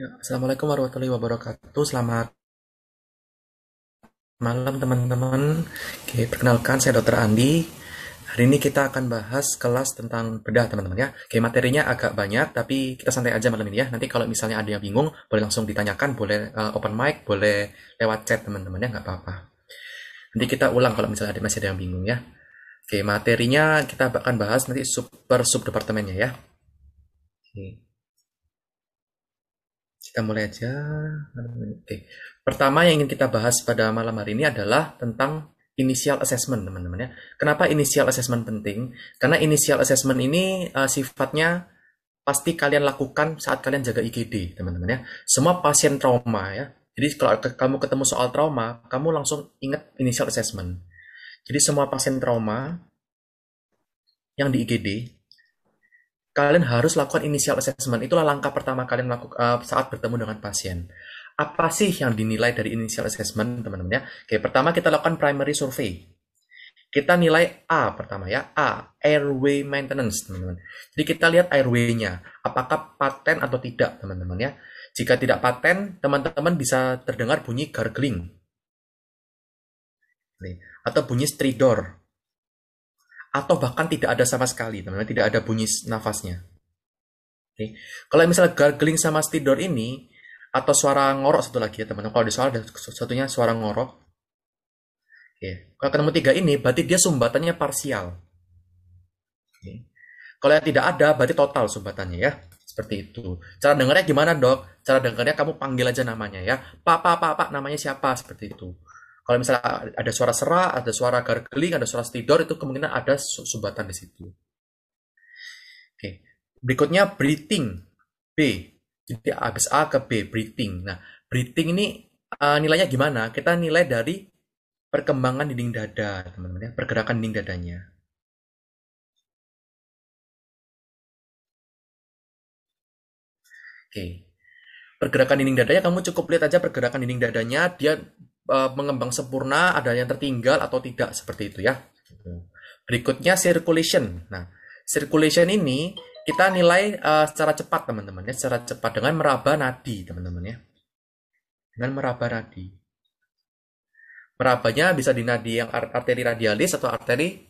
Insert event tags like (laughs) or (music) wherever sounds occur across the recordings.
Ya, Assalamualaikum warahmatullahi wabarakatuh. Selamat malam teman-teman. Oke, perkenalkan saya Dr. Andi. Hari ini kita akan bahas kelas tentang bedah teman-teman ya. Oke, materinya agak banyak tapi kita santai aja malam ini ya. Nanti kalau misalnya ada yang bingung boleh langsung ditanyakan, boleh uh, open mic, boleh lewat chat teman-teman ya, nggak apa-apa. Nanti kita ulang kalau misalnya ada masih ada yang bingung ya. Oke, materinya kita akan bahas nanti super sub departemennya ya. Oke. Kita mulai aja. Oke. Pertama yang ingin kita bahas pada malam hari ini adalah tentang initial assessment, teman-teman ya. Kenapa initial assessment penting? Karena initial assessment ini uh, sifatnya pasti kalian lakukan saat kalian jaga IGD, teman-teman ya. Semua pasien trauma ya. Jadi kalau kamu ketemu soal trauma, kamu langsung ingat initial assessment. Jadi semua pasien trauma yang di IGD kalian harus lakukan initial assessment. Itulah langkah pertama kalian lakukan uh, eh, saat bertemu dengan pasien. Apa sih yang dinilai dari initial assessment, teman-teman ya? Oke, pertama kita lakukan primary survey. Kita nilai A pertama ya, A, airway maintenance, teman-teman. Jadi kita lihat airway-nya, apakah paten atau tidak, teman-teman ya. Jika tidak paten, teman-teman bisa terdengar bunyi gargling. Atau bunyi stridor, atau bahkan tidak ada sama sekali, teman-teman, tidak ada bunyi nafasnya. Oke. Kalau misalnya gargling sama stridor ini atau suara ngorok satu lagi ya, teman-teman. Kalau di suara satunya suara ngorok. Oke. Kalau ketemu tiga ini berarti dia sumbatannya parsial. Oke. Kalau yang tidak ada berarti total sumbatannya ya. Seperti itu. Cara dengarnya gimana, Dok? Cara dengarnya kamu panggil aja namanya ya. Pak, pak, pak, pak, namanya siapa? Seperti itu kalau misalnya ada suara serak, ada suara gargling, ada suara tidur itu kemungkinan ada sumbatan di situ. Oke. Berikutnya breathing B. Jadi habis A ke B breathing. Nah, breathing ini uh, nilainya gimana? Kita nilai dari perkembangan dinding dada, teman-teman ya, pergerakan dinding dadanya. Oke. Pergerakan dinding dadanya kamu cukup lihat aja pergerakan dinding dadanya dia Eh, mengembang sempurna, ada yang tertinggal atau tidak seperti itu ya. Berikutnya circulation. Nah, circulation ini kita nilai uh, secara cepat teman-teman ya, secara cepat dengan meraba nadi teman-teman ya. Dengan meraba nadi. Merabanya bisa di nadi yang arteri radialis atau arteri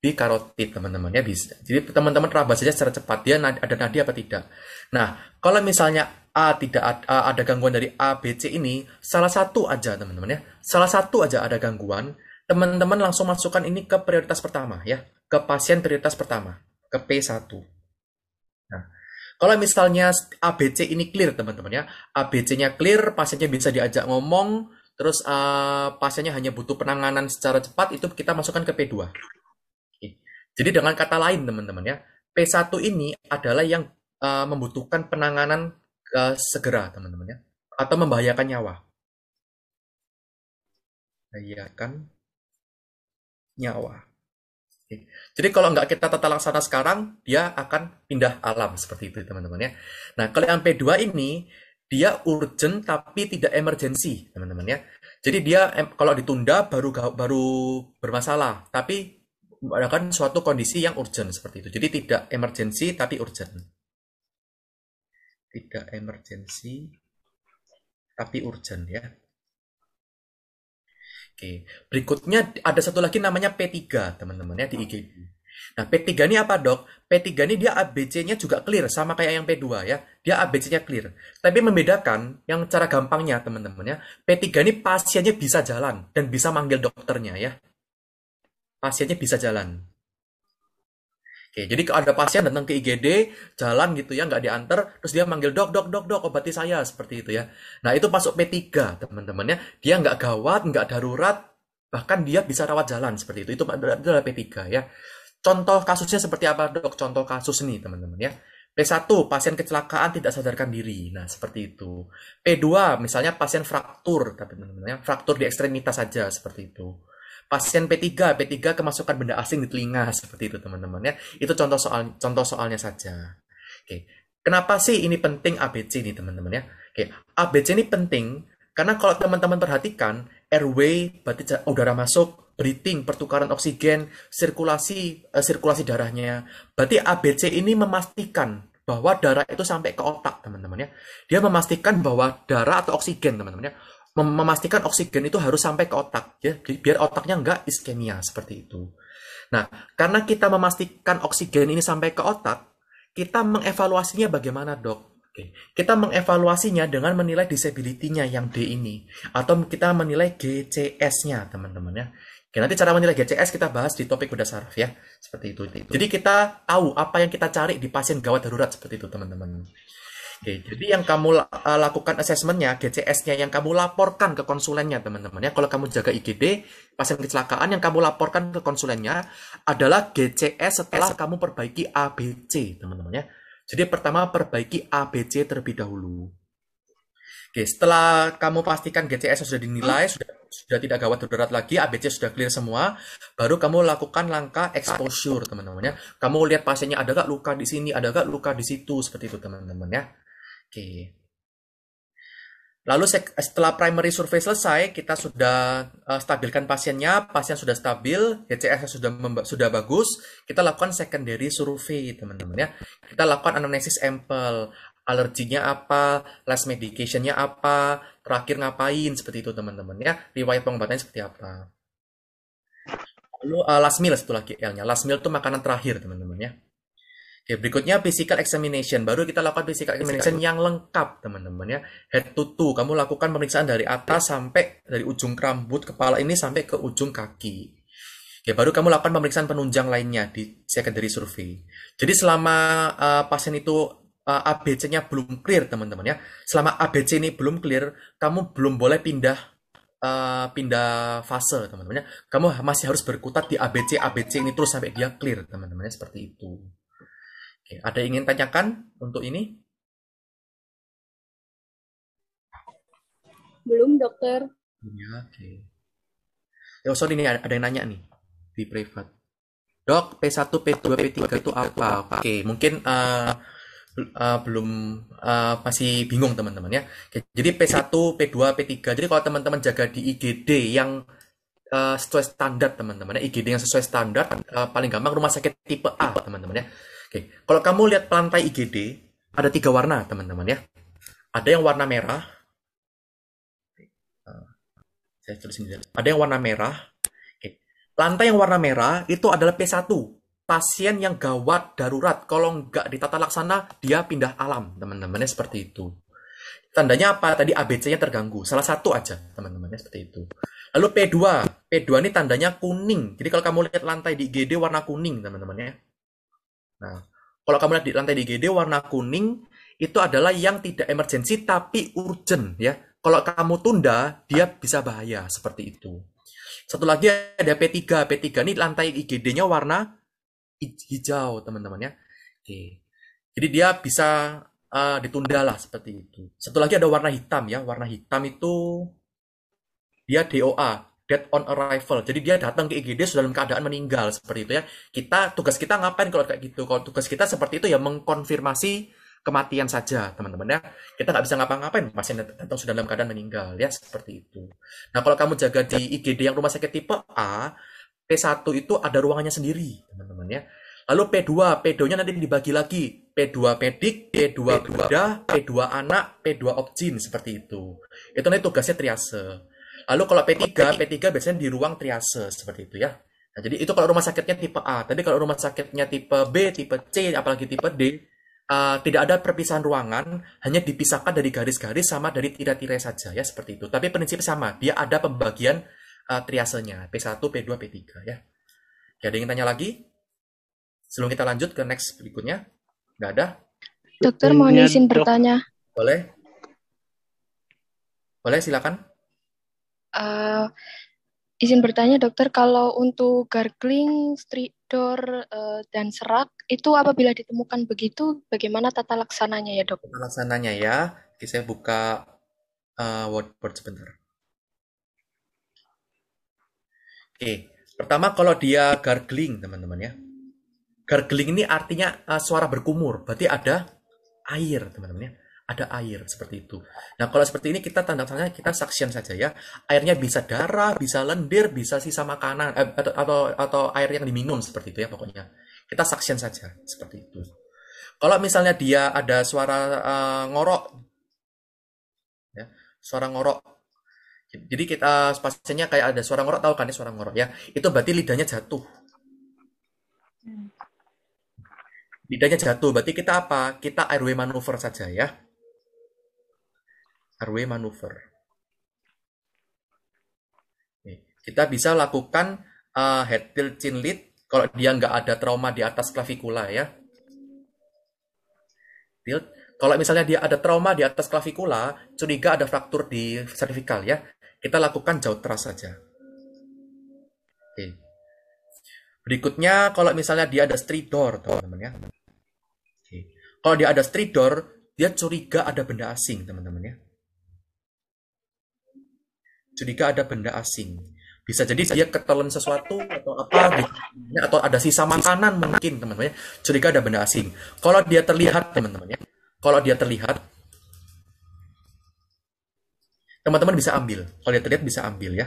di karotid teman-teman ya bisa. Jadi teman-teman raba saja secara cepat dia ada nadi apa tidak. Nah, kalau misalnya A tidak ada, ada gangguan dari A, B, C ini, salah satu aja teman-teman ya, salah satu aja ada gangguan, teman-teman langsung masukkan ini ke prioritas pertama ya, ke pasien prioritas pertama, ke P1. Nah, kalau misalnya A B C ini clear teman-teman ya, A ABC-nya clear, pasiennya bisa diajak ngomong, terus uh, pasiennya hanya butuh penanganan secara cepat, itu kita masukkan ke P2. Jadi dengan kata lain teman-teman ya, P1 ini adalah yang uh, membutuhkan penanganan uh, segera teman-teman ya atau membahayakan nyawa membahayakan nyawa jadi kalau nggak kita tata laksana sekarang dia akan pindah alam seperti itu teman-teman ya nah kalau yang P2 ini dia urgent tapi tidak emergensi teman-teman ya jadi dia kalau ditunda baru baru bermasalah tapi akan suatu kondisi yang urgent seperti itu jadi tidak emergensi tapi urgent tidak emergency tapi urgent ya. Oke, berikutnya ada satu lagi namanya P3, teman-teman ya di IGB. Nah, P3 ini apa, Dok? P3 ini dia ABC-nya juga clear sama kayak yang P2 ya. Dia ABC-nya clear. Tapi membedakan yang cara gampangnya, teman-teman ya. P3 ini pasiennya bisa jalan dan bisa manggil dokternya ya. Pasiennya bisa jalan. Oke, jadi ada pasien datang ke IGD, jalan gitu ya, nggak diantar, terus dia manggil dok, dok, dok, dok, obati saya seperti itu ya. Nah itu masuk P3 teman teman ya. dia nggak gawat, nggak darurat, bahkan dia bisa rawat jalan seperti itu. Itu adalah P3 ya. Contoh kasusnya seperti apa dok? Contoh kasus nih teman-teman ya. P1 pasien kecelakaan tidak sadarkan diri. Nah, seperti itu. P2 misalnya pasien fraktur, tapi teman-teman ya, fraktur di ekstremitas saja seperti itu pasien P3, P3 kemasukan benda asing di telinga seperti itu teman-teman ya. Itu contoh soal contoh soalnya saja. Oke. Kenapa sih ini penting ABC nih teman-teman ya? Oke, ABC ini penting karena kalau teman-teman perhatikan airway berarti udara masuk, breathing, pertukaran oksigen, sirkulasi eh, sirkulasi darahnya. Ya. Berarti ABC ini memastikan bahwa darah itu sampai ke otak, teman-teman ya. Dia memastikan bahwa darah atau oksigen, teman-teman ya, memastikan oksigen itu harus sampai ke otak ya biar otaknya nggak iskemia seperti itu nah karena kita memastikan oksigen ini sampai ke otak kita mengevaluasinya bagaimana dok Oke. kita mengevaluasinya dengan menilai disability-nya yang D ini atau kita menilai GCS-nya teman-teman ya Oke, nanti cara menilai GCS kita bahas di topik beda saraf ya. Seperti itu, seperti itu. Jadi kita tahu apa yang kita cari di pasien gawat darurat seperti itu, teman-teman. Oke, jadi yang kamu eh, lakukan asesmennya, gcs nya yang kamu laporkan ke konsulennya, teman-teman. Ya, kalau kamu jaga IGD pasien kecelakaan yang kamu laporkan ke konsulennya adalah GCS setelah kamu perbaiki ABC, teman-teman ya. Jadi pertama perbaiki ABC terlebih dahulu. Oke, setelah kamu pastikan GCS sudah dinilai, hmm. sudah sudah tidak gawat darurat lagi, ABC sudah clear semua, baru kamu lakukan langkah exposure, teman-teman ya. Kamu lihat pasiennya ada gak luka di sini, ada gak luka di situ, seperti itu, teman-teman ya. Oke. Lalu setelah primary survey selesai, kita sudah eh, stabilkan pasiennya, pasien sudah stabil, HCS sudah sudah bagus, kita lakukan secondary survey teman-teman ya. Kita lakukan anamnesis ample. alerginya apa, last medicationnya apa, terakhir ngapain, seperti itu teman-teman ya. Riwayat pengobatannya seperti apa. Lalu uh, last meal satu lagi L-nya. Last meal itu makanan terakhir, teman-teman ya. Oke, berikutnya physical examination. Baru kita lakukan physical examination physical. yang lengkap, teman-teman ya. Head to toe, kamu lakukan pemeriksaan dari atas sampai dari ujung rambut kepala ini sampai ke ujung kaki. Ya, baru kamu lakukan pemeriksaan penunjang lainnya di secondary survey. Jadi selama uh, pasien itu uh, eh, ABC-nya belum clear, teman-teman ya. Selama ABC ini belum clear, kamu belum boleh pindah uh, pindah fase, teman-teman ya. Kamu masih harus berkutat di ABC ABC ini terus sampai dia clear, teman-teman ya, seperti itu. Oke, ada yang ingin tanyakan untuk ini? Belum, dokter. Ya, oke. Ya, oh, sorry nih, ada yang nanya nih di private. Dok, P1, P2, P3 itu apa? Oke, mungkin uh, uh, belum uh, masih bingung teman-teman ya. Jadi P1, P2, P3. Jadi kalau teman-teman jaga di IGD yang uh, sesuai standar teman-teman ya, IGD yang sesuai standar uh, paling gampang rumah sakit tipe A teman-teman ya. Oke, kalau kamu lihat lantai IGD, ada tiga warna, teman-teman ya. Ada yang warna merah. Eh, saya tulis Ada yang warna merah. Lantai yang warna merah itu adalah P1, pasien yang gawat darurat. Kalau nggak ditata laksana, dia pindah alam, teman-temannya seperti itu. Tandanya apa? Tadi ABC-nya terganggu. Salah satu aja, teman-temannya seperti itu. Lalu P2. P2 ini tandanya kuning. Jadi kalau kamu lihat lantai di IGD warna kuning, teman-temannya Nah, kalau kamu lihat di lantai di IGD warna kuning itu adalah yang tidak emergensi tapi urgent ya. Kalau kamu tunda dia bisa bahaya seperti itu. Satu lagi ada P3. P3 ini lantai IGD-nya warna hijau, teman-teman ya. Oke. Jadi dia bisa uh, ditunda lah seperti itu. Satu lagi ada warna hitam ya. Warna hitam itu dia DOA, dead on arrival. Jadi dia datang ke IGD sudah dalam keadaan meninggal seperti itu ya. Kita tugas kita ngapain kalau kayak gitu? Kalau tugas kita seperti itu ya mengkonfirmasi kematian saja teman-teman ya kita nggak bisa ngapa-ngapain pasien datang sudah dalam keadaan meninggal ya seperti itu nah kalau kamu jaga di IGD yang rumah sakit tipe A P1 itu ada ruangannya sendiri teman-teman ya lalu P2 P2-nya nanti dibagi lagi P2 pedik P2 bedah P2 anak P2 opjin seperti itu itu nanti tugasnya triase Lalu kalau P3, P3 biasanya di ruang triase seperti itu ya. Nah, jadi itu kalau rumah sakitnya tipe A. Tapi kalau rumah sakitnya tipe B, tipe C, apalagi tipe D, uh, tidak ada perpisahan ruangan, hanya dipisahkan dari garis-garis sama dari tira-tira saja ya seperti itu. Tapi prinsip sama, dia ada pembagian uh, triasenya P1, P2, P3 ya. Ya, ada yang tanya lagi? Sebelum kita lanjut ke next berikutnya, nggak ada? Dokter mau izin iya, bertanya. Boleh? Boleh silakan. Uh, izin bertanya dokter, kalau untuk gargling, stridor, uh, eh, dan serak, itu apabila ditemukan begitu, bagaimana tata laksananya ya dok? Tata laksananya ya, Oke, saya buka uh, word sebentar. Oke, pertama kalau dia gargling teman-teman ya. Gargling ini artinya uh, suara berkumur, berarti ada air teman-teman ya ada air seperti itu. Nah, kalau seperti ini kita tanda tangannya kita saksian saja ya. Airnya bisa darah, bisa lendir, bisa sisa makanan eh, atau, atau atau air yang diminum seperti itu ya pokoknya. Kita saksian saja seperti itu. Kalau misalnya dia ada suara uh, ngorok ya, suara ngorok. Jadi kita pasiennya kayak ada suara ngorok tahu kan ya suara ngorok ya. Itu berarti lidahnya jatuh. Hmm. Lidahnya jatuh, berarti kita apa? Kita airway maneuver saja ya RW manuver. Kita bisa lakukan uh, head tilt chin lead kalau dia nggak ada trauma di atas klavikula ya. Tilt. Kalau misalnya dia ada trauma di atas klavikula, curiga ada fraktur di cervical ya. Kita lakukan jauh teras saja. Oke. Berikutnya kalau misalnya dia ada stridor, teman-teman ya. Oke. Kalau dia ada street door, dia curiga ada benda asing, teman-teman ya curiga ada benda asing. Bisa jadi dia ketelan sesuatu atau apa gitu. atau ada sisa makanan mungkin teman-teman ya. Curiga ada benda asing. Kalau dia terlihat teman-teman ya. Kalau dia terlihat teman-teman bisa ambil. Kalau dia terlihat bisa ambil ya.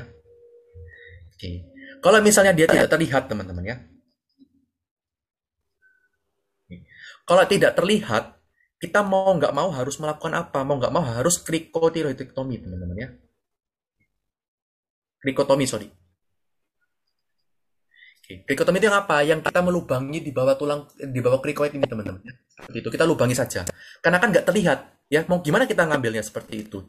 Oke. Kalau misalnya dia tidak terlihat teman-teman ya. Kalau tidak terlihat, kita mau nggak mau harus melakukan apa? Mau nggak mau harus krikotiroidektomi teman-teman ya trikotomi sorry. Riko trikotomi itu yang apa? Yang kita melubangi di bawah tulang, di bawah krikoid ini teman-teman. Ya, seperti itu kita lubangi saja. Karena kan nggak terlihat, ya. Mau gimana kita ngambilnya seperti itu.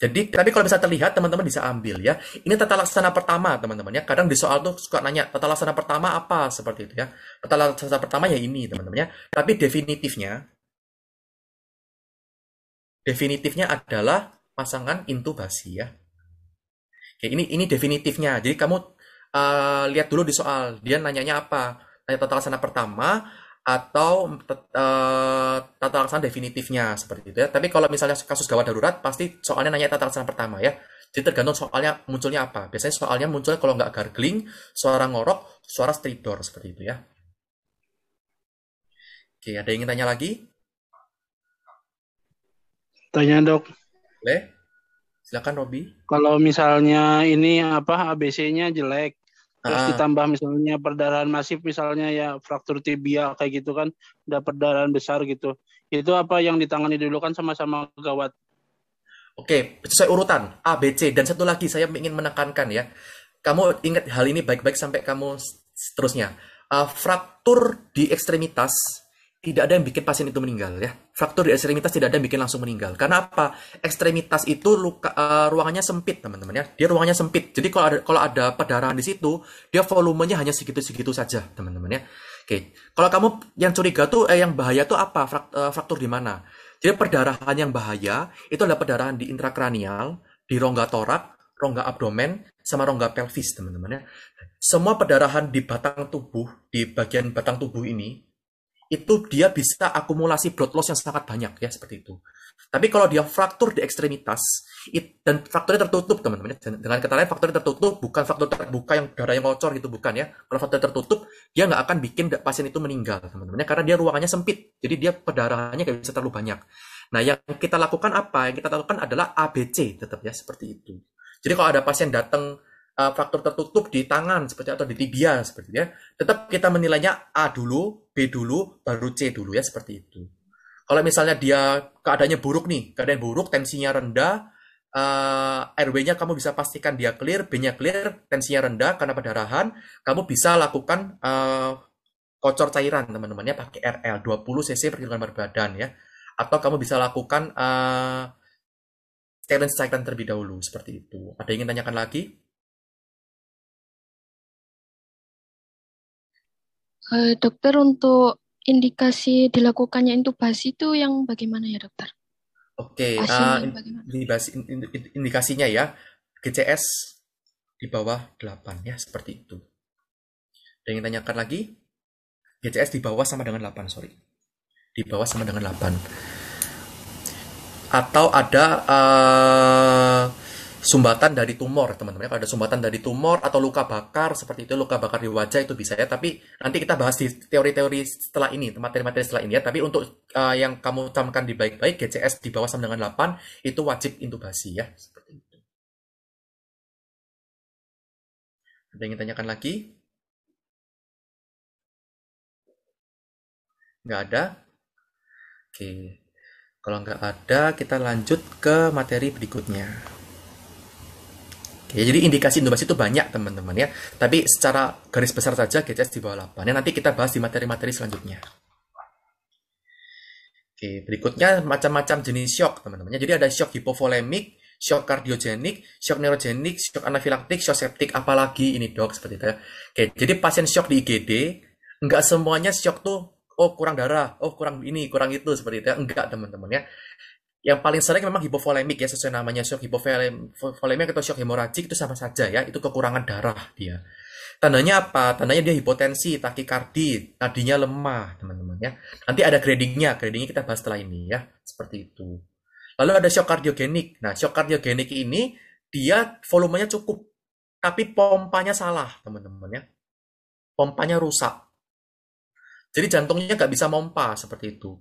Jadi, tapi kalau bisa terlihat, teman-teman bisa ambil ya. Ini tata laksana pertama, teman-teman ya. Kadang di soal tuh suka nanya, tata laksana pertama apa? Seperti itu ya. Tata laksana pertama ya ini, teman-teman ya. Tapi definitifnya, definitifnya adalah pasangan intubasi ya. Kayak ini ini definitifnya jadi kamu uh, lihat dulu di soal dia nanyanya apa tanya tata laksana pertama atau uh, tata laksana definitifnya seperti itu ya. Tapi kalau misalnya kasus gawat darurat pasti soalnya nanya tata laksana pertama ya. Jadi tergantung soalnya munculnya apa. Biasanya soalnya munculnya kalau nggak gargling, suara ngorok, suara stridor seperti itu ya. Oke, ada yang ingin tanya lagi? Tanya dok. Boleh? Silakan Robi. Kalau misalnya ini apa ABC-nya jelek, terus ah. ditambah misalnya perdarahan masif misalnya ya fraktur tibia kayak gitu kan, udah perdarahan besar gitu. Itu apa yang ditangani dulu kan sama-sama gawat. Oke, sesuai urutan A, B, C dan satu lagi saya ingin menekankan ya. Kamu ingat hal ini baik-baik sampai kamu seterusnya. Uh, fraktur di ekstremitas tidak ada yang bikin pasien itu meninggal ya. Fraktur di ekstremitas tidak ada yang bikin langsung meninggal. Karena apa? Ekstremitas itu luka uh, ruangannya sempit, teman-teman ya. Dia ruangannya sempit. Jadi kalau ada kalau ada perdarahan di situ, dia volumenya hanya segitu-segitu saja, teman-teman ya. Oke. Kalau kamu yang curiga tuh eh, yang bahaya tuh apa? Fraktur, uh, eh, fraktur di mana? Jadi perdarahan yang bahaya itu adalah perdarahan di intrakranial, di rongga torak, rongga abdomen, sama rongga pelvis, teman-teman ya. Semua perdarahan di batang tubuh, di bagian batang tubuh ini itu dia bisa akumulasi blood loss yang sangat banyak ya seperti itu. Tapi kalau dia fraktur di ekstremitas it, dan frakturnya tertutup teman-teman ya. dengan kata lain frakturnya tertutup bukan fraktur terbuka yang darah yang ngocor gitu bukan ya. Kalau fraktur tertutup dia nggak akan bikin pasien itu meninggal teman-teman ya. karena dia ruangannya sempit jadi dia pedarahannya nggak bisa terlalu banyak. Nah yang kita lakukan apa? Yang kita lakukan adalah ABC tetap ya seperti itu. Jadi kalau ada pasien datang uh, faktor tertutup di tangan seperti atau di tibia seperti ya. Tetap kita menilainya A dulu, B dulu, baru C dulu ya seperti itu. Kalau misalnya dia keadaannya buruk nih, keadaan buruk, tensinya rendah, uh, eh, RW-nya kamu bisa pastikan dia clear, B-nya clear, tensinya rendah karena perdarahan, kamu bisa lakukan uh, kocor cairan teman-temannya pakai RL 20 cc per kilogram badan ya. Atau kamu bisa lakukan uh, cairan terlebih dahulu seperti itu. Ada yang ingin tanyakan lagi? Eh, dokter untuk indikasi dilakukannya intubasi itu yang bagaimana ya dokter? Oke, okay, uh, eh, indikasinya ya GCS di bawah 8 ya seperti itu. Dan yang tanyakan lagi GCS di bawah sama dengan 8 sorry di bawah sama dengan 8 atau ada uh, sumbatan dari tumor teman-teman ya. Kalau ada sumbatan dari tumor atau luka bakar seperti itu luka bakar di wajah itu bisa ya. Tapi nanti kita bahas di teori-teori setelah ini, materi-materi setelah ini ya. Tapi untuk uh, yang kamu camkan di baik-baik GCS di bawah sama dengan 8 itu wajib intubasi ya. Seperti itu. Ada yang ingin tanyakan lagi? Nggak ada? Oke. Kalau nggak ada, kita lanjut ke materi berikutnya. Oke, jadi indikasi inovasi itu banyak teman-teman ya. Tapi secara garis besar saja GCS di bawah 8. Ya, nanti kita bahas di materi-materi selanjutnya. Oke, berikutnya macam-macam jenis shock teman-teman. Ya. Jadi ada shock hipovolemik, shock kardiogenik, shock neurogenik, shock anafilaktik, shock septik, apalagi ini dok seperti itu. Ya. Oke, jadi pasien shock di IGD, nggak semuanya shock tuh oh kurang darah, oh kurang ini, kurang itu seperti itu. Ya. Enggak teman-teman ya yang paling sering memang hipovolemik ya sesuai namanya shock hipovolemik atau shock hemoragik itu sama saja ya itu kekurangan darah dia tandanya apa tandanya dia hipotensi takikardi tadinya lemah teman-teman ya nanti ada gradingnya gradingnya kita bahas setelah ini ya seperti itu lalu ada shock kardiogenik nah shock kardiogenik ini dia volumenya cukup tapi pompanya salah teman-teman ya pompanya rusak jadi jantungnya nggak bisa mompa seperti itu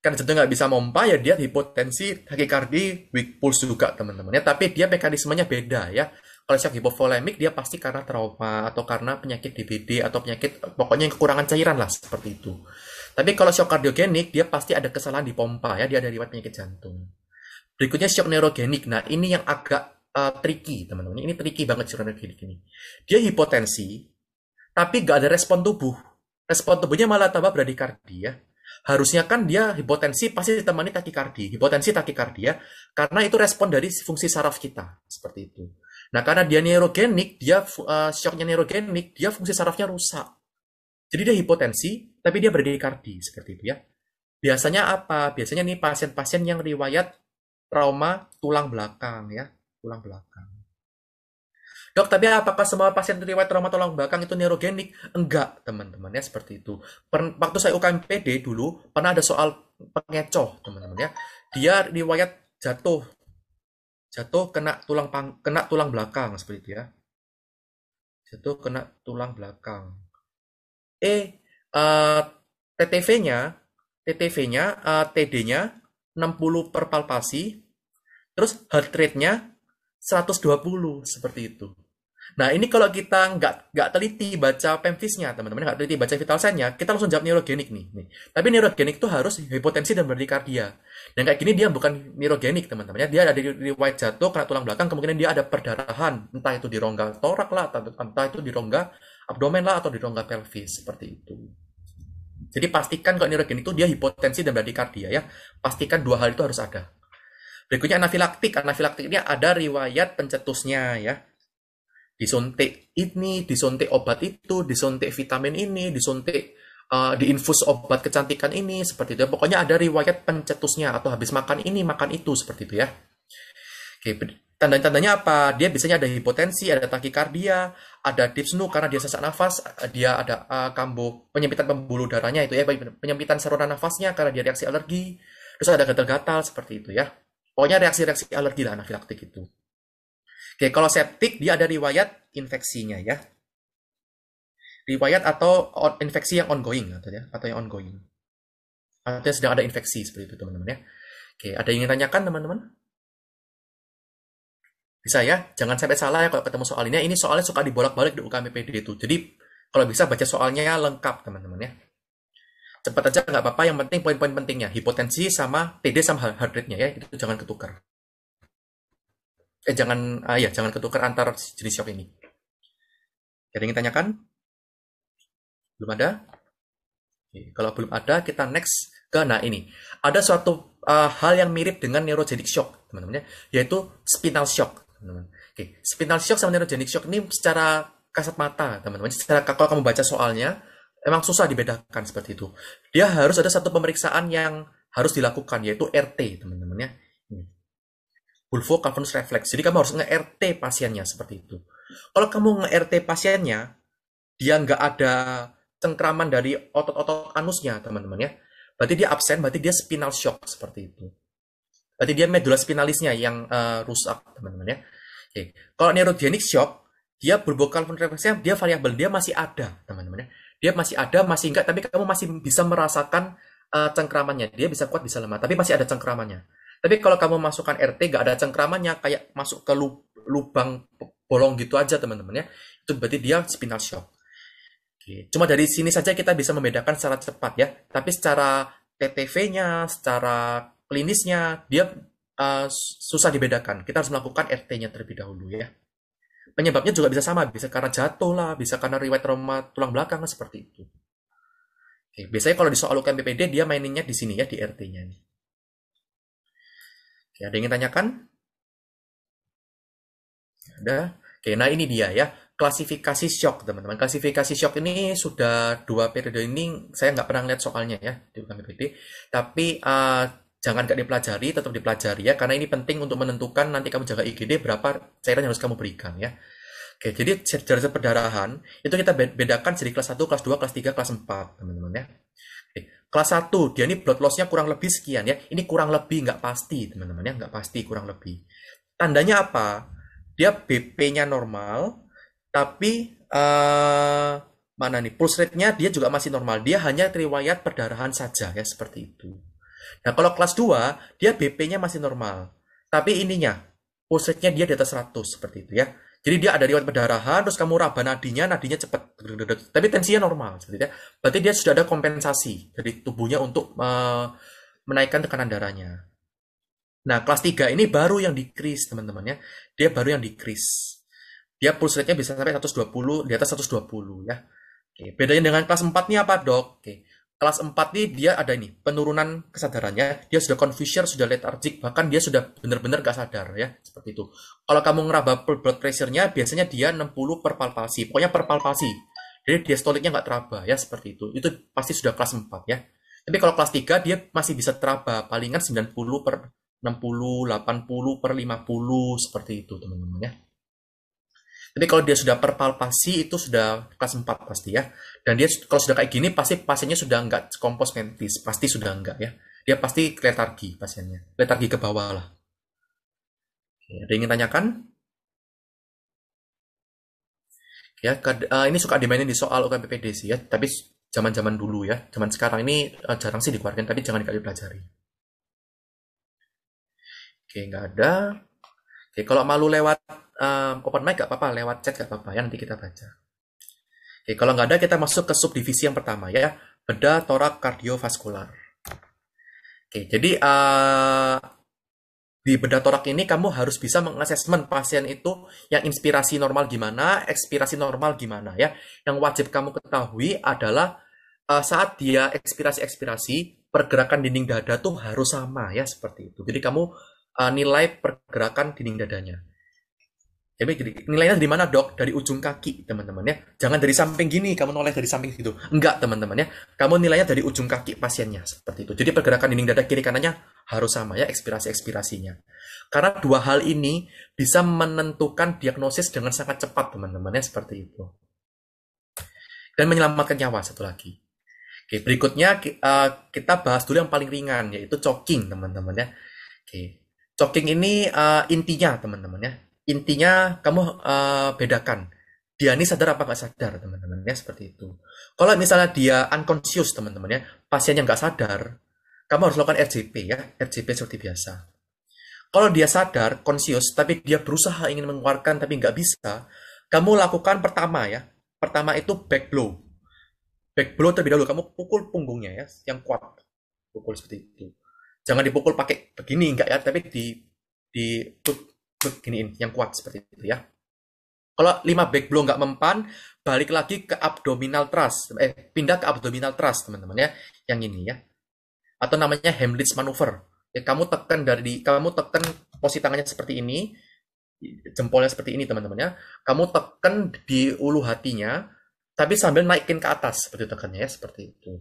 karena jantung nggak bisa pompa ya dia hipotensi takikardi weak pulse juga teman-teman ya tapi dia mekanismenya beda ya kalau siap hipovolemik dia pasti karena trauma atau karena penyakit DBD atau penyakit eh, pokoknya yang kekurangan cairan lah seperti itu tapi kalau shock kardiogenik dia pasti ada kesalahan di pompa ya dia ada riwayat penyakit jantung berikutnya shock neurogenik nah ini yang agak uh, tricky teman-teman ini tricky banget shock neurogenik ini dia hipotensi tapi nggak ada respon tubuh respon tubuhnya malah tambah bradikardi ya harusnya kan dia hipotensi pasti ditemani takikardi, hipotensi ya karena itu respon dari fungsi saraf kita seperti itu. Nah, karena dia neurogenik, dia uh, shocknya neurogenik, dia fungsi sarafnya rusak. Jadi dia hipotensi, tapi dia berdekardi seperti itu ya. Biasanya apa? Biasanya nih pasien-pasien yang riwayat trauma tulang belakang ya, tulang belakang. Dok, tapi apakah semua pasien riwayat trauma tulang belakang itu neurogenik? Enggak, teman-teman ya, seperti itu. Per, waktu saya UKMPD dulu, pernah ada soal pengecoh, teman-teman ya. Dia riwayat jatuh. Jatuh kena tulang pang, kena tulang belakang seperti itu ya. Jatuh kena tulang belakang. Eh, uh, e, TTV-nya, TTV-nya, uh, e, TD-nya 60 per palpasi, terus heart rate-nya 120 seperti itu. Nah ini kalau kita nggak nggak teliti baca pemfisnya teman-teman nggak teliti baca vital sign-nya, kita langsung jawab neurogenik nih. nih. Tapi neurogenik itu harus hipotensi dan berdikardia. Dan kayak gini dia bukan neurogenik teman-temannya, dia ada di riwayat jatuh karena tulang belakang, kemungkinan dia ada perdarahan, entah itu di rongga torak lah, atau entah itu di rongga abdomen lah atau di rongga pelvis seperti itu. Jadi pastikan kalau neurogenik itu dia hipotensi dan berdikardia ya. Pastikan dua hal itu harus ada. Berikutnya anafilaktik. Anafilaktik ini ada riwayat pencetusnya ya disuntik ini, disuntik obat itu, disuntik vitamin ini, disuntik uh, diinfus obat kecantikan ini, seperti itu. Pokoknya ada riwayat pencetusnya atau habis makan ini, makan itu, seperti itu ya. Oke, tanda-tandanya apa? Dia biasanya ada hipotensi, ada takikardia, ada dipsnu karena dia sesak nafas, eh, dia ada uh, kambuh, penyempitan pembuluh darahnya itu ya, penyempitan saluran nafasnya karena dia reaksi alergi, terus ada gatal-gatal seperti itu ya. Pokoknya reaksi-reaksi alergi lah anafilaktik itu. Oke, kalau septik dia ada riwayat infeksinya ya. Riwayat atau infeksi yang ongoing atau gitu ya, atau yang ongoing. Artinya sedang ada infeksi seperti itu teman-teman ya. Oke, ada yang ingin tanyakan teman-teman? Bisa ya, jangan sampai salah ya kalau ketemu soal ini. Ini soalnya suka dibolak-balik di Ukm UKMPD itu. Jadi kalau bisa baca soalnya lengkap teman-teman ya. Cepat aja nggak apa-apa, yang penting poin-poin pentingnya. Hipotensi sama PD sama heart rate-nya ya, itu jangan ketukar eh jangan ah ya jangan ketukar antar jenis shock ini. Ada yang ingin tanyakan? Belum ada? Oke, kalau belum ada, kita next ke nah ini. Ada suatu uh, hal yang mirip dengan neurogenic shock, teman-teman ya, yaitu spinal shock, teman-teman. Oke, spinal shock sama neurogenic shock ini secara kasat mata, teman-teman. Secara kalau kamu baca soalnya, emang susah dibedakan seperti itu. Dia harus ada satu pemeriksaan yang harus dilakukan yaitu RT, teman-teman ya. Bulvo conference reflex. Jadi kamu harus nge-RT pasiennya seperti itu. Kalau kamu nge-RT pasiennya, dia nggak ada cengkraman dari otot-otot anusnya, teman-teman ya. Berarti dia absen, berarti dia spinal shock seperti itu. Berarti dia medula spinalisnya yang uh, rusak, teman-teman ya. Oke. Kalau neurogenic shock, dia bulbo conference reflexnya dia variabel, dia masih ada, teman-teman ya. Dia masih ada, masih enggak, tapi kamu masih bisa merasakan uh, cengkramannya. Dia bisa kuat, bisa lemah, tapi masih ada cengkramannya tapi kalau kamu masukkan RT gak ada cengkramannya kayak masuk ke lubang bolong gitu aja teman-teman ya. Itu berarti dia spinal shock. Oke. Cuma dari sini saja kita bisa membedakan secara cepat ya. Tapi secara TTV-nya, secara klinisnya dia uh, susah dibedakan. Kita harus melakukan RT-nya terlebih dahulu ya. Penyebabnya juga bisa sama, bisa karena jatuh lah, bisa karena riwayat trauma tulang belakang seperti itu. Oke. Biasanya kalau di soal UKM PPD dia maininnya di sini ya di RT-nya. nih. Ya, ada yang ingin tanyakan? Ada. Oke, nah ini dia ya. Klasifikasi shock, teman-teman. Klasifikasi shock ini sudah dua periode ini saya nggak pernah lihat soalnya ya di UKMPD. Tapi uh, jangan nggak dipelajari, tetap dipelajari ya, karena ini penting untuk menentukan nanti kamu jaga IGD berapa cairan yang harus kamu berikan ya. Oke, jadi derajat perdarahan itu kita bedakan jadi kelas 1, kelas 2, kelas 3, kelas 4, teman-teman ya kelas 1 dia ini blood lossnya kurang lebih sekian ya ini kurang lebih nggak pasti teman-teman ya nggak pasti kurang lebih tandanya apa dia BP-nya normal tapi uh, mana nih pulse rate-nya dia juga masih normal dia hanya riwayat perdarahan saja ya seperti itu nah kalau kelas 2 dia BP-nya masih normal tapi ininya pulse rate-nya dia di atas 100 seperti itu ya jadi dia ada riwayat pendarahan, terus kamu raba nadinya, nadinya cepat. Tapi tensinya normal. Ya. Berarti dia sudah ada kompensasi dari tubuhnya untuk eh, menaikkan tekanan darahnya. Nah, kelas 3 ini baru yang decrease teman-teman ya. Dia baru yang decrease, Dia pulse rate-nya bisa sampai 120, di atas 120 ya. Oke, bedanya dengan kelas 4 ini apa, Dok? Oke kelas 4 nih dia ada ini penurunan kesadarannya dia sudah confusion sudah letargic bahkan dia sudah benar-benar gak sadar ya seperti itu kalau kamu ngeraba blood pressure-nya biasanya dia 60 per palpasi pokoknya per palpasi jadi diastoliknya nggak teraba ya seperti itu itu pasti sudah kelas 4 ya tapi kalau kelas 3 dia masih bisa teraba palingan 90 per 60 80 per 50 seperti itu teman-teman ya tapi kalau dia sudah perpalpasi itu sudah kelas 4 pasti ya. Dan dia kalau sudah kayak gini pasti pasiennya sudah enggak kompos mentis, pasti sudah enggak ya. Dia pasti letargi pasiennya, letargi ke bawah lah. Oke, ada yang ingin tanyakan? Ya, eh, ini suka dimainin di soal UKPPD sih ya, tapi zaman-zaman dulu ya. Zaman sekarang ini eh, jarang sih dikeluarkan, tapi jangan dikali pelajari. Oke, nggak ada. Oke, kalau malu lewat um, open mic gak apa-apa, lewat chat gak apa-apa ya nanti kita baca. Oke, kalau nggak ada kita masuk ke subdivisi yang pertama ya, beda torak kardiovaskular. Oke, jadi uh, di beda torak ini kamu harus bisa mengasesmen pasien itu yang inspirasi normal gimana, ekspirasi normal gimana ya. Yang wajib kamu ketahui adalah uh, saat dia ekspirasi-ekspirasi, pergerakan dinding dada tuh harus sama ya seperti itu. Jadi kamu uh, nilai pergerakan dinding dadanya. Ya jadi nilainya dari mana dok? Dari ujung kaki, teman-teman ya. Jangan dari samping gini, kamu noleh dari samping gitu Enggak, teman-teman ya. Kamu nilainya dari ujung kaki pasiennya, seperti itu. Jadi pergerakan dinding dada kiri kanannya harus sama ya, ekspirasi-ekspirasinya. Karena dua hal ini bisa menentukan diagnosis dengan sangat cepat, teman-teman ya, seperti itu. Dan menyelamatkan nyawa, satu lagi. Oke, berikutnya eh, kita bahas dulu yang paling ringan, yaitu choking, teman-teman ya. Oke, choking ini uh, intinya, teman-teman ya intinya kamu uh, bedakan dia ini sadar apa nggak sadar teman-teman ya seperti itu kalau misalnya dia unconscious teman-teman ya pasien yang nggak sadar kamu harus lakukan RCP ya RCP seperti biasa kalau dia sadar conscious tapi dia berusaha ingin mengeluarkan tapi nggak bisa kamu lakukan pertama ya pertama itu back blow back blow terlebih dahulu kamu pukul punggungnya ya yang kuat pukul seperti itu jangan dipukul pakai begini enggak ya tapi di di beginiin yang kuat seperti itu ya. Kalau 5 back blow nggak mempan, balik lagi ke abdominal thrust. Eh, pindah ke abdominal thrust, teman-teman ya. Yang ini ya. Atau namanya hamlets maneuver. Ya, kamu tekan dari kamu tekan posisi tangannya seperti ini, jempolnya seperti ini, teman-teman ya. Kamu tekan di ulu hatinya, tapi sambil naikin ke atas seperti tekannya ya, seperti itu.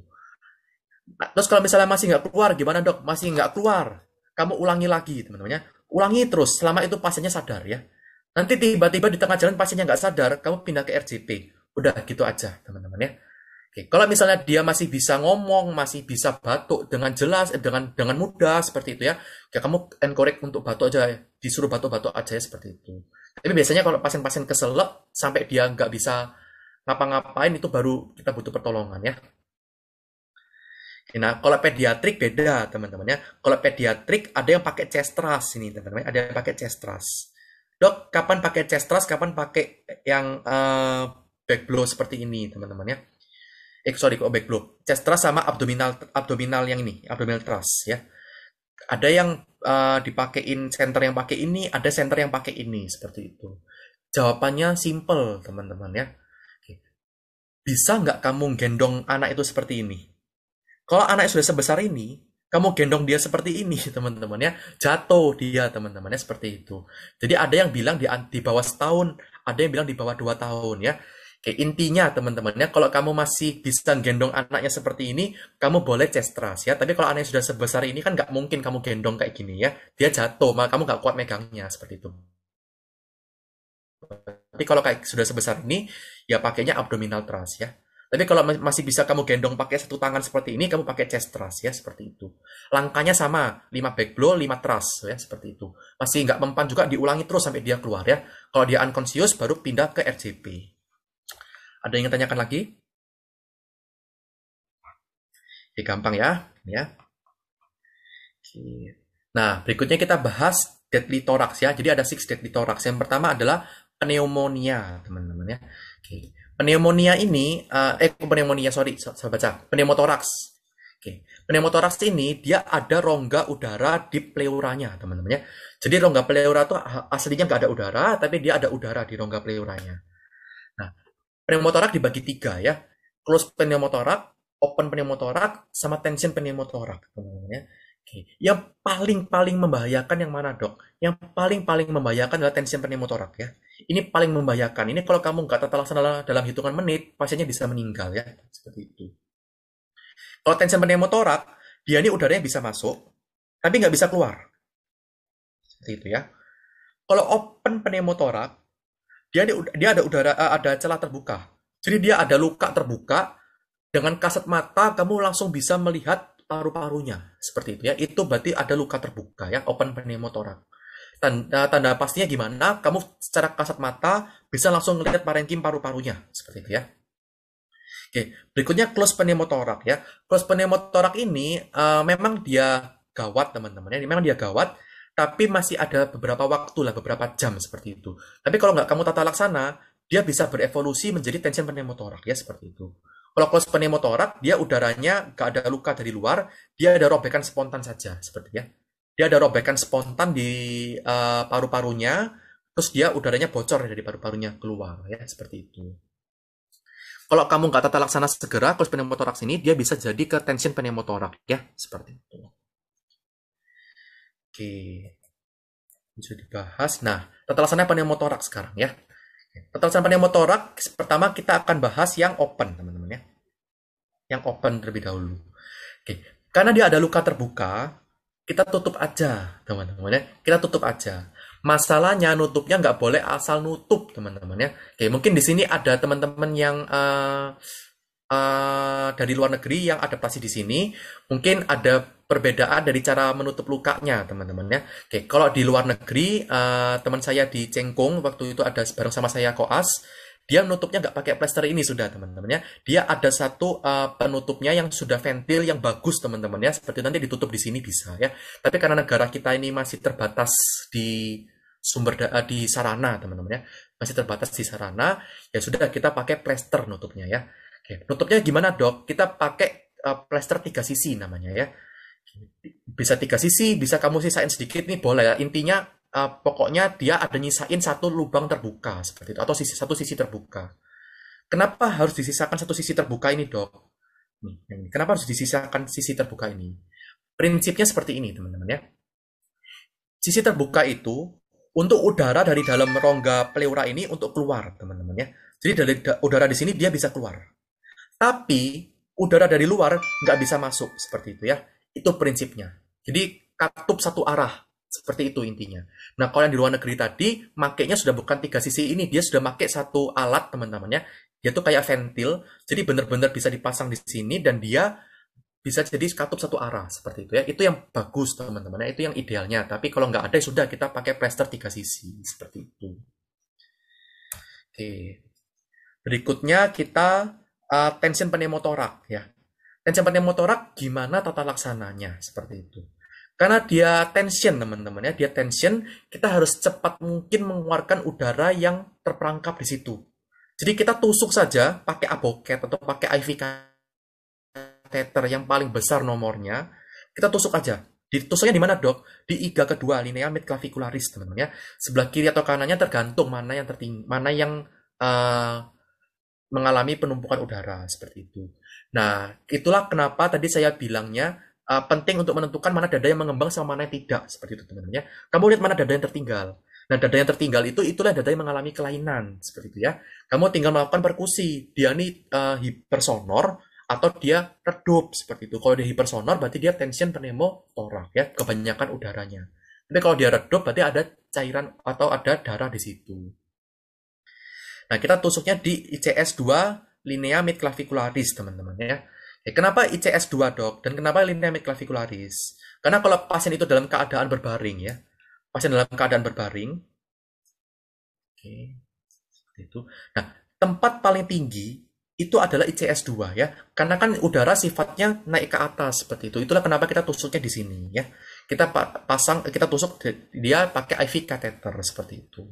Nah, terus kalau misalnya masih nggak keluar, gimana dok? Masih nggak keluar, kamu ulangi lagi, teman-teman ya ulangi terus selama itu pasiennya sadar ya. Nanti tiba-tiba di tengah jalan pasiennya nggak sadar, kamu pindah ke RCP Udah gitu aja teman-teman ya. Oke, kalau misalnya dia masih bisa ngomong, masih bisa batuk dengan jelas, eh, dengan dengan mudah seperti itu ya. Kayak kamu encourage untuk batuk aja, disuruh batuk-batuk aja ya, seperti itu. Tapi biasanya kalau pasien-pasien keselak sampai dia nggak bisa ngapa-ngapain itu baru kita butuh pertolongan ya. Nah, kalau pediatrik beda teman-teman ya. Kalau pediatrik ada yang pakai chest thrust ini teman-teman, ada yang pakai chest thrust. Dok, kapan pakai chest thrust, kapan pakai yang uh, back blow seperti ini teman-teman ya. Eh sorry kok back blow. Chest sama abdominal abdominal yang ini, abdominal thrust ya. Ada yang uh, dipakein center yang pakai ini, ada center yang pakai ini seperti itu. Jawabannya simple teman-teman ya. Bisa nggak kamu gendong anak itu seperti ini? Kalau anak sudah sebesar ini, kamu gendong dia seperti ini, (laughs) teman-teman ya. Jatuh dia, teman-temannya seperti itu. Jadi ada yang bilang di, di bawah setahun, ada yang bilang di bawah dua tahun ya. Oke, intinya teman-temannya kalau kamu masih bisa gendong anaknya seperti ini, kamu boleh chest cestras ya. Tapi kalau anaknya sudah sebesar ini kan nggak mungkin kamu gendong kayak gini ya. Dia jatuh, maka kamu nggak kuat megangnya seperti itu. Tapi kalau kayak sudah sebesar ini, ya pakainya abdominal thrust ya. Tapi kalau masih bisa kamu gendong pakai satu tangan seperti ini, kamu pakai chest thrust ya seperti itu. Langkahnya sama, 5 back blow, 5 thrust ya seperti itu. Masih nggak mempan juga diulangi terus sampai dia keluar ya. Kalau dia unconscious baru pindah ke RCP. Ada yang tanyakan lagi? Oke, gampang ya, ya. Nah, berikutnya kita bahas deadly thorax ya. Jadi ada six deadly thorax. Yang pertama adalah pneumonia, teman-teman ya. Oke. Pneumonia ini, uh, eh pneumonia sorry, saya baca, pneumotoraks. Oke. Okay. Pneumotoraks ini dia ada rongga udara di pleuranya, teman-teman ya. Jadi rongga pleura itu aslinya nggak ada udara, tapi dia ada udara di rongga pleuranya. Nah, pneumotorax dibagi tiga ya. Close pneumotorax open pneumotorax sama tension pneumotorax teman-teman ya. Oke. Yang paling-paling membahayakan yang mana, Dok? Yang paling-paling membahayakan adalah tension pneumotorak ya. Ini paling membahayakan. Ini kalau kamu nggak tata laksana dalam hitungan menit, pasiennya bisa meninggal ya. Seperti itu. Kalau tension pneumotorak, dia ini udaranya bisa masuk, tapi nggak bisa keluar. Seperti itu ya. Kalau open pneumotorak, dia ada, dia ada udara eh, ada celah terbuka. Jadi dia ada luka terbuka dengan kasat mata kamu langsung bisa melihat paru-parunya seperti itu ya. Itu berarti ada luka terbuka ya open pneumotorak tanda, tanda pastinya gimana kamu secara kasat mata bisa langsung melihat parenkim paru-parunya seperti itu ya oke berikutnya close pneumotorak ya close pneumotorak ini uh, memang dia gawat teman-teman ya memang dia gawat tapi masih ada beberapa waktu lah beberapa jam seperti itu tapi kalau nggak kamu tata laksana dia bisa berevolusi menjadi tension pneumotorak ya seperti itu kalau close pneumotorak dia udaranya nggak ada luka dari luar dia ada robekan spontan saja seperti ya dia ada robekan spontan di uh, paru-parunya, terus dia udaranya bocor dari paru-parunya keluar, ya seperti itu. Kalau kamu nggak tata laksana segera, kalau pneumotoraks ini dia bisa jadi ke tension pneumotorak, ya seperti itu. Oke, bisa dibahas. Nah, tata laksana pneumotorak sekarang ya. Tata laksana pneumotorak pertama kita akan bahas yang open, teman-teman ya. Yang open terlebih dahulu. Oke, karena dia ada luka terbuka, kita tutup aja teman-teman ya kita tutup aja masalahnya nutupnya nggak boleh asal nutup teman-teman ya oke mungkin di sini ada teman-teman yang uh, uh, dari luar negeri yang adaptasi di sini mungkin ada perbedaan dari cara menutup lukanya teman-teman ya oke kalau di luar negeri uh, teman saya di Cengkung waktu itu ada bareng sama saya koas dia menutupnya nggak pakai plester ini sudah teman-teman ya dia ada satu uh, penutupnya yang sudah ventil yang bagus teman-teman ya seperti nanti ditutup di sini bisa ya tapi karena negara kita ini masih terbatas di sumber da eh, di sarana teman-teman ya masih terbatas di sarana ya sudah kita pakai plester nutupnya ya Oke, nutupnya gimana dok kita pakai uh, plester tiga sisi namanya ya bisa tiga sisi bisa kamu sisain sedikit nih boleh ya intinya uh, pokoknya dia ada nyisain satu lubang terbuka seperti itu atau sisi, satu sisi terbuka. Kenapa harus disisakan satu sisi terbuka ini dok? Nih, kenapa harus disisakan sisi terbuka ini? Prinsipnya seperti ini teman-teman ya. Sisi terbuka itu untuk udara dari dalam rongga pleura ini untuk keluar teman-teman ya. Jadi dari udara di sini dia bisa keluar. Tapi udara dari luar nggak bisa masuk seperti itu ya. Itu prinsipnya. Jadi katup satu arah seperti itu intinya. Nah, kalau yang di luar negeri tadi, makainya sudah bukan tiga sisi ini. Dia sudah pakai satu alat, teman-temannya. Dia tuh kayak ventil. Jadi benar-benar bisa dipasang di sini dan dia bisa jadi katup satu arah seperti itu ya. Itu yang bagus teman-teman ya. Itu yang idealnya. Tapi kalau nggak ada ya sudah kita pakai plester tiga sisi seperti itu. Oke. Berikutnya kita uh, tension pneumotorak ya. Tension pneumotorak gimana tata laksananya seperti itu. Karena dia tension teman-teman ya, dia tension, kita harus cepat mungkin mengeluarkan udara yang terperangkap di situ. Jadi kita tusuk saja pakai aboket atau pakai IV catheter yang paling besar nomornya, kita tusuk aja. Ditusuknya di mana dok? Di iga kedua lineal mid clavicularis teman-teman ya. Sebelah kiri atau kanannya tergantung mana yang tertinggi, mana yang uh, mengalami penumpukan udara seperti itu. Nah, itulah kenapa tadi saya bilangnya uh, penting untuk menentukan mana dada yang mengembang sama mana yang tidak seperti itu teman-teman ya. Kamu lihat mana dada yang tertinggal. Nah, dada yang tertinggal itu itulah dada yang mengalami kelainan seperti itu ya. Kamu tinggal melakukan perkusi. Dia ini uh, hipersonor atau dia redup seperti itu. Kalau dia hipersonor berarti dia tension pneumotorak ya, kebanyakan udaranya. Tapi kalau dia redup berarti ada cairan atau ada darah di situ. Nah, kita tusuknya di ICS 2 linea midclavicularis, teman-teman ya. Eh, kenapa ICS 2 dok? Dan kenapa linemic clavicularis? Karena kalau pasien itu dalam keadaan berbaring ya, pasien dalam keadaan berbaring, oke, seperti itu. Nah, tempat paling tinggi itu adalah ICS 2 ya, karena kan udara sifatnya naik ke atas seperti itu. Itulah kenapa kita tusuknya di sini ya. Kita pasang, kita tusuk dia pakai IV catheter seperti itu.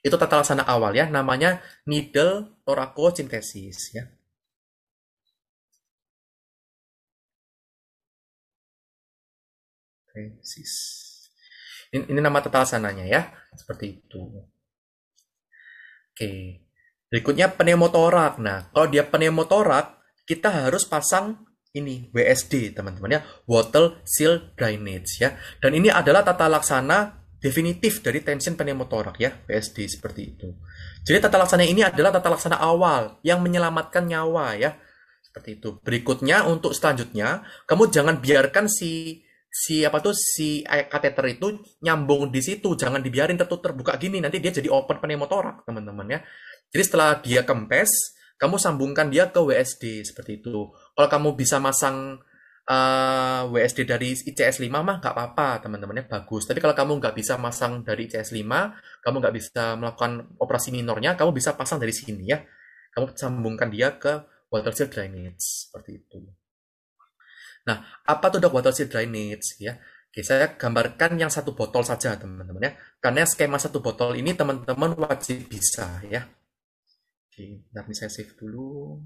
Itu tata laksana awal ya, namanya needle thoracosynthesis ya. Resis. Ini, ini nama tata sananya ya, seperti itu. Oke. Berikutnya pneumotorak. Nah, kalau dia pneumotorak, kita harus pasang ini WSD teman-teman ya, Water Seal Drainage ya. Dan ini adalah tata laksana definitif dari tension pneumotorak ya, WSD seperti itu. Jadi tata laksana ini adalah tata laksana awal yang menyelamatkan nyawa ya. Seperti itu. Berikutnya untuk selanjutnya, kamu jangan biarkan si si apa tuh si kateter itu nyambung di situ jangan dibiarin tertutup terbuka gini nanti dia jadi open pneumotorak teman-teman ya jadi setelah dia kempes kamu sambungkan dia ke WSD seperti itu kalau kamu bisa masang uh, eh, WSD dari ICS 5 mah nggak apa-apa teman-temannya bagus tapi kalau kamu nggak bisa masang dari ICS 5 kamu nggak bisa melakukan operasi minornya kamu bisa pasang dari sini ya kamu sambungkan dia ke water seal drainage seperti itu Nah, apa tuh dok water seed drainage ya? Oke, saya gambarkan yang satu botol saja teman-teman ya. Karena skema satu botol ini teman-teman wajib bisa ya. Oke, bentar saya save dulu.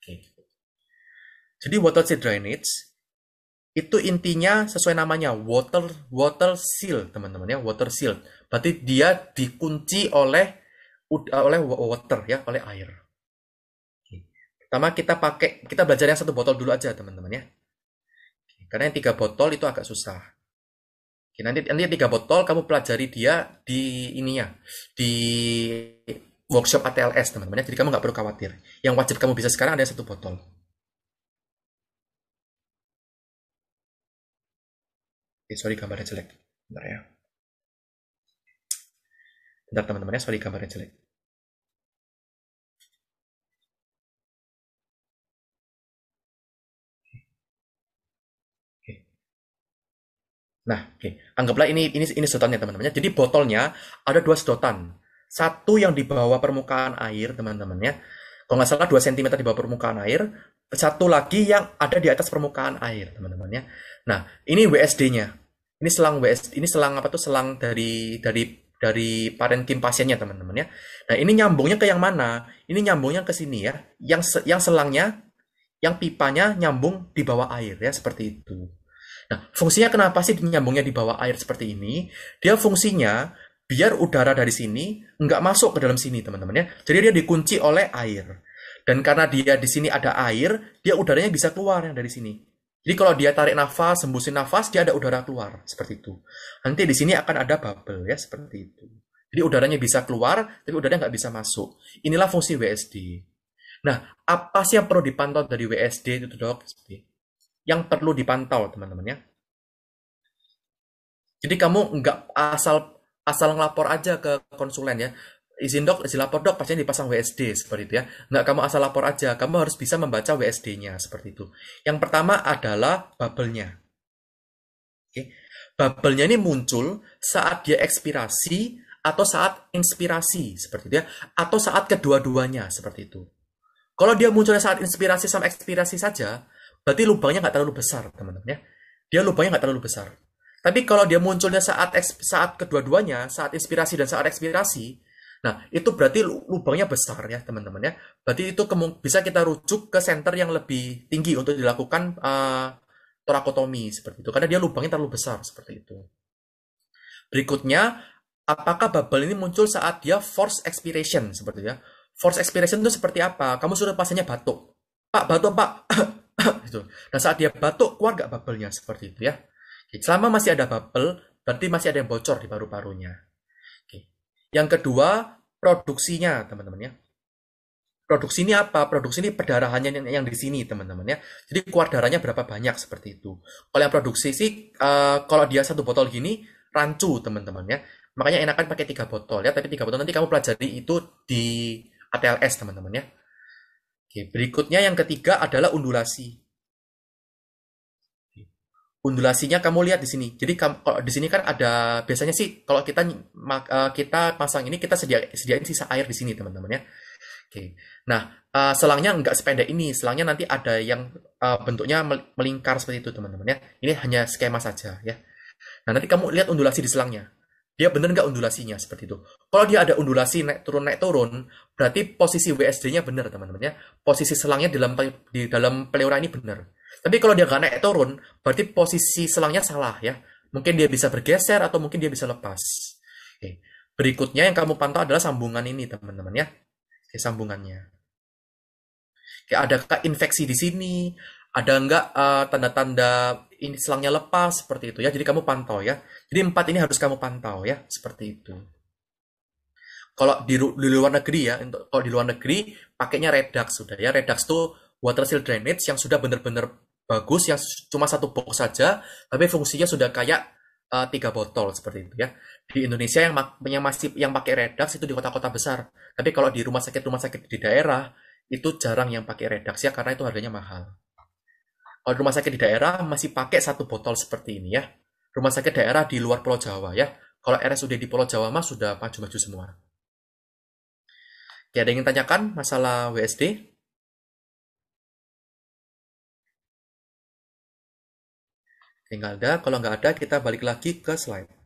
Oke. Jadi water seed drainage itu intinya sesuai namanya water water seal teman-teman ya water seal berarti dia dikunci oleh oleh water ya oleh air Pertama kita pakai, kita belajar yang satu botol dulu aja teman-teman ya. Karena yang tiga botol itu agak susah. Oke, nanti nanti tiga botol kamu pelajari dia di ininya di workshop ATLS teman-teman ya. Jadi kamu nggak perlu khawatir. Yang wajib kamu bisa sekarang ada satu botol. Oke, sorry gambarnya jelek. Bentar ya. Bentar teman-teman ya, sorry gambarnya jelek. Nah, oke. Anggaplah ini ini ini sedotannya teman-temannya. Jadi botolnya ada dua sedotan. Satu yang di bawah permukaan air, teman teman ya. Kalau nggak salah 2 cm di bawah permukaan air, satu lagi yang ada di atas permukaan air, teman teman ya. Nah, ini WSD-nya. Ini selang WS, ini selang apa tuh? Selang dari dari dari parenkim pasiennya, teman teman ya. Nah, ini nyambungnya ke yang mana? Ini nyambungnya ke sini ya. Yang yang selangnya, yang pipanya nyambung di bawah air ya, seperti itu. Nah, fungsinya kenapa sih nyambungnya di bawah air seperti ini? Dia fungsinya biar udara dari sini nggak masuk ke dalam sini, teman-teman ya. Jadi dia dikunci oleh air. Dan karena dia di sini ada air, dia udaranya bisa keluar yang dari sini. Jadi kalau dia tarik nafas, sembusin nafas, dia ada udara keluar seperti itu. Nanti di sini akan ada bubble ya seperti itu. Jadi udaranya bisa keluar, tapi udaranya nggak bisa masuk. Inilah fungsi WSD. Nah, apa sih yang perlu dipantau dari WSD itu dok? yang perlu dipantau teman-teman ya. Jadi kamu nggak asal asal ngelapor aja ke konsulen ya. Izin dok, izin lapor dok, pastinya dipasang WSD seperti itu ya. Nggak kamu asal lapor aja, kamu harus bisa membaca WSD-nya seperti itu. Yang pertama adalah bubble-nya. Oke. Bubble-nya ini muncul saat dia ekspirasi atau saat inspirasi seperti itu ya, atau saat kedua-duanya seperti itu. Kalau dia munculnya saat inspirasi sama ekspirasi saja, Berarti lubangnya nggak terlalu besar, teman-teman ya. Dia lubangnya nggak terlalu besar. Tapi kalau dia munculnya saat saat kedua-duanya, saat inspirasi dan saat ekspirasi, nah itu berarti lubangnya besar ya teman-teman ya. Berarti itu bisa kita rujuk ke center yang lebih tinggi untuk dilakukan uh, torakotomi seperti itu, karena dia lubangnya terlalu besar seperti itu. Berikutnya, apakah bubble ini muncul saat dia force expiration seperti itu ya? Force expiration itu seperti apa? Kamu sudah pasiennya batuk. Pak, batuk, Pak. (laughs) itu. Nah saat dia batuk keluar gak bubble-nya seperti itu ya. Oke, selama masih ada bubble, berarti masih ada yang bocor di paru-parunya. Oke. Yang kedua produksinya teman-teman ya. Produksi ini apa? Produksi ini perdarahannya yang, yang di sini teman-teman ya. Jadi keluar darahnya berapa banyak seperti itu. Kalau yang produksi sih, uh, kalau dia satu botol gini rancu teman-teman ya. Makanya enakan pakai tiga botol ya. Tapi tiga botol nanti kamu pelajari itu di ATLS teman-teman ya. Oke, berikutnya yang ketiga adalah undulasi. Undulasinya kamu lihat di sini. Jadi oh, di sini kan ada biasanya sih kalau kita eh, kita pasang ini kita sedia, sediain sisa air di sini teman-teman ya. Oke. Nah, eh, selangnya nggak sependek ini. Selangnya nanti ada yang eh, bentuknya melingkar seperti itu, teman-teman ya. Ini hanya skema saja ya. Nah, nanti kamu lihat undulasi di selangnya dia bener nggak undulasinya seperti itu. Kalau dia ada undulasi naik turun naik turun, berarti posisi WSD-nya bener teman-teman ya. Posisi selangnya dalam di dalam pleura ini bener. Tapi kalau dia nggak naik turun, berarti posisi selangnya salah ya. Mungkin dia bisa bergeser atau mungkin dia bisa lepas. Oke. Berikutnya yang kamu pantau adalah sambungan ini teman-teman ya. Oke, sambungannya. Oke, adakah infeksi di sini? ada enggak tanda eh, tanda-tanda ini selangnya lepas seperti itu ya. Jadi kamu pantau ya. Jadi empat ini harus kamu pantau ya seperti itu. Kalau di, di luar negeri ya, untuk kalau di luar negeri pakainya Redux sudah ya. Redux tuh water seal drainage yang sudah benar-benar bagus yang cuma satu box saja, tapi fungsinya sudah kayak uh, tiga botol seperti itu ya. Di Indonesia yang, yang masih yang pakai Redux itu di kota-kota besar. Tapi kalau di rumah sakit-rumah sakit di daerah itu jarang yang pakai Redux ya karena itu harganya mahal. Eh, rumah sakit di daerah masih pakai satu botol seperti ini ya. Rumah sakit daerah di luar Pulau Jawa ya. Kalau RSUD di Pulau Jawa mah sudah maju-maju semua. Ya, ada yang ingin tanyakan masalah WSD? Tinggal ada, kalau nggak ada kita balik lagi ke slide.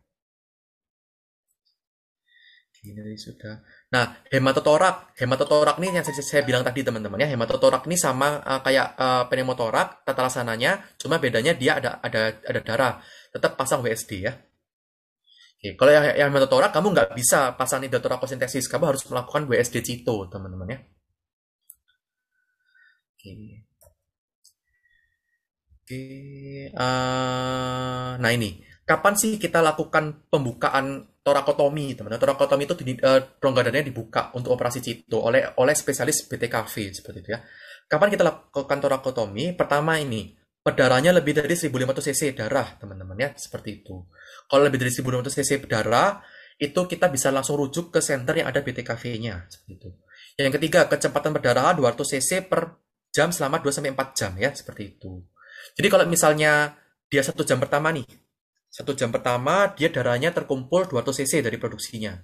Ini iya, iya, sudah. Nah, hematotorak, hematotorak nih yang saya, saya bilang tadi teman-teman ya, hematotorak ini sama uh, kayak uh, pneumotorak tata laksananya, cuma bedanya dia ada ada ada darah. Tetap pasang WSD ya. Oke, kalau yang, yang hematotorak kamu nggak bisa pasang hidrotorakosintesis, kamu harus melakukan WSD cito, teman-teman ya. Oke. Oke, uh, nah ini kapan sih kita lakukan pembukaan torakotomi, teman-teman. Torakotomi itu di, uh, eh, rongga dadanya dibuka untuk operasi cito oleh oleh spesialis BTKV seperti itu ya. Kapan kita lakukan torakotomi? Pertama ini, pedaranya lebih dari 1500 cc darah, teman-teman ya, seperti itu. Kalau lebih dari 1500 cc darah, itu kita bisa langsung rujuk ke center yang ada BTKV-nya, seperti itu. Yang ketiga, kecepatan perdarahan 200 cc per jam selama 2 sampai 4 jam ya, seperti itu. Jadi kalau misalnya dia satu jam pertama nih, satu jam pertama dia darahnya terkumpul 200 cc dari produksinya.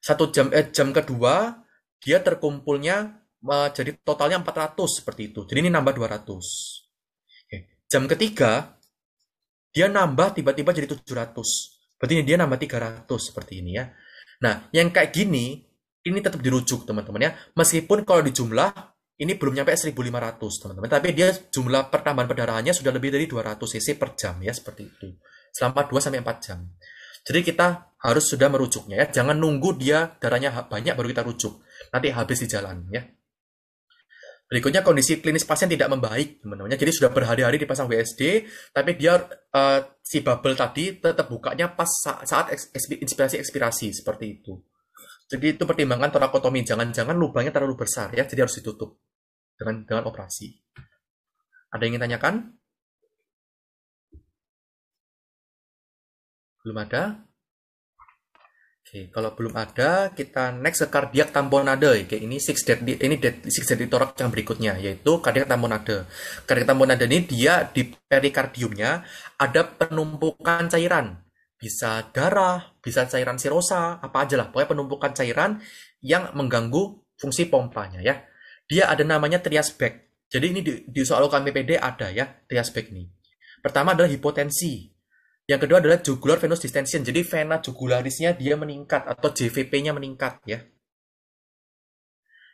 Satu jam eh, jam kedua dia terkumpulnya eh, jadi totalnya 400 seperti itu. Jadi ini nambah 200. Oke. Jam ketiga dia nambah tiba-tiba jadi 700. Berarti ini dia nambah 300 seperti ini ya. Nah, yang kayak gini ini tetap dirujuk teman-teman ya. Meskipun kalau dijumlah ini belum nyampe 1500 teman-teman tapi dia jumlah pertambahan perdarahannya sudah lebih dari 200 cc per jam ya seperti itu selama 2 sampai 4 jam. Jadi kita harus sudah merujuknya ya. Jangan nunggu dia darahnya banyak baru kita rujuk. Nanti habis di jalan ya. Berikutnya kondisi klinis pasien tidak membaik, teman teman Jadi sudah berhari-hari dipasang WSD, tapi dia uh, si bubble tadi tetap bukanya pas saat inspirasi ekspirasi seperti itu. Jadi itu pertimbangan torakotomi, jangan-jangan lubangnya terlalu besar ya, jadi harus ditutup dengan dengan operasi. Ada yang ingin tanyakan? Belum ada? Oke, kalau belum ada, kita next ke kardiak tamponade. Oke, ini six dead, ini dead, six dead torak yang berikutnya, yaitu kardiak tamponade. Kardiak tamponade ini dia di perikardiumnya ada penumpukan cairan. Bisa darah, bisa cairan sirosa, apa aja lah. Pokoknya penumpukan cairan yang mengganggu fungsi pompanya ya. Dia ada namanya trias back. Jadi ini di, di soal UKMPD ada ya, trias back ini. Pertama adalah hipotensi. Yang kedua adalah jugular venous distension. Jadi vena jugularisnya dia meningkat atau JVP-nya meningkat ya.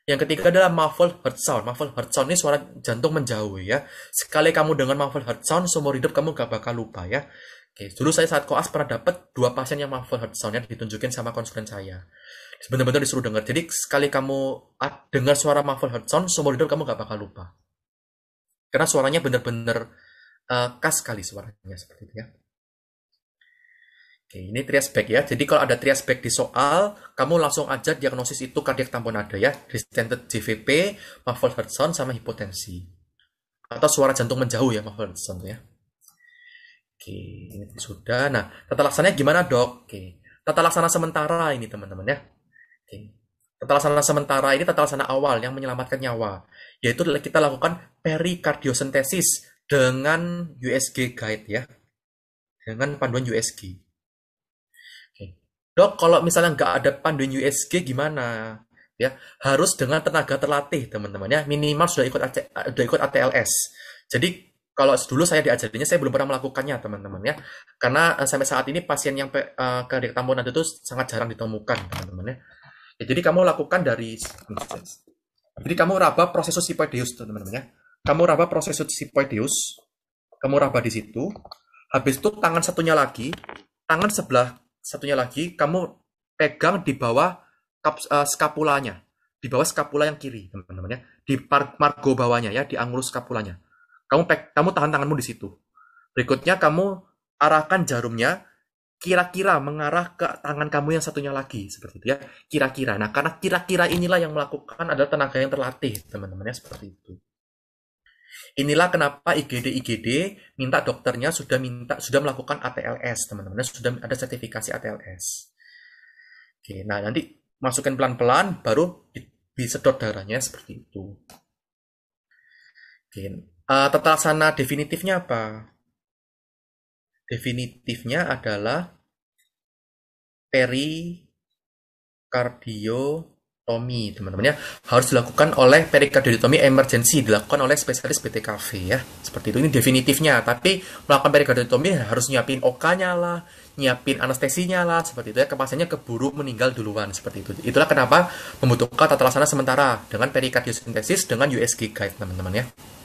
Yang ketiga adalah muffled heart sound. Muffled heart sound ini suara jantung menjauh ya. Sekali kamu dengar muffled heart sound, seumur hidup kamu gak bakal lupa ya. Oke, dulu saya saat koas pernah dapat dua pasien yang muffled heart sound yang ditunjukin sama konsulen saya. Benar-benar disuruh dengar. Jadi sekali kamu dengar suara muffled heart sound, seumur hidup kamu gak bakal lupa. Karena suaranya benar-benar uh, khas sekali suaranya seperti itu ya. Oke, ini triaspek ya. Jadi kalau ada triaspek di soal, kamu langsung aja diagnosis itu kardiak tampon ada ya. Distended JVP, muffled heart sound, sama hipotensi. Atau suara jantung menjauh ya, muffled heart sound ya. Oke, ini sudah. Nah, tata laksananya gimana dok? Oke, tata laksana sementara ini teman-teman ya. Oke. Tata laksana sementara ini tata laksana awal yang menyelamatkan nyawa. Yaitu kita lakukan perikardiosentesis dengan USG guide ya. Dengan panduan USG. Dok, kalau misalnya nggak ada panduan USG gimana? Ya, harus dengan tenaga terlatih, teman-teman ya. Minimal sudah ikut AC, eh, sudah ikut ATLS. Jadi kalau dulu saya diajarinya saya belum pernah melakukannya teman-teman ya karena eh, sampai saat ini pasien yang uh, eh, kardiak tamponan itu sangat jarang ditemukan teman-teman ya. ya jadi kamu lakukan dari jadi kamu raba proses sipoideus teman-teman ya kamu raba proses sipoideus kamu raba di situ habis itu tangan satunya lagi tangan sebelah satunya lagi kamu pegang di bawah kaps, uh, eh, skapulanya, di bawah skapula yang kiri, teman-teman ya, di margo bawahnya ya, di angulus skapulanya. Kamu peg, kamu tahan tanganmu di situ. Berikutnya kamu arahkan jarumnya kira-kira mengarah ke tangan kamu yang satunya lagi seperti itu ya kira-kira nah karena kira-kira inilah yang melakukan adalah tenaga yang terlatih teman-teman ya seperti itu Inilah kenapa IGD-IGD minta dokternya sudah minta sudah melakukan ATLS, teman-teman. Sudah ada sertifikasi ATLS. Oke, nah nanti masukkan pelan-pelan baru disedot darahnya seperti itu. Oke, uh, eh, tata laksana definitifnya apa? Definitifnya adalah peri perikardio Tommy, teman-teman ya harus dilakukan oleh perikardiotomi emergency, dilakukan oleh spesialis PTKV ya seperti itu ini definitifnya tapi melakukan perikardiotomi harus nyiapin OK-nya lah nyiapin anestesinya lah seperti itu ya kepasiannya keburu meninggal duluan seperti itu itulah kenapa membutuhkan tata laksana sementara dengan perikardiosintesis dengan USG guide teman-teman ya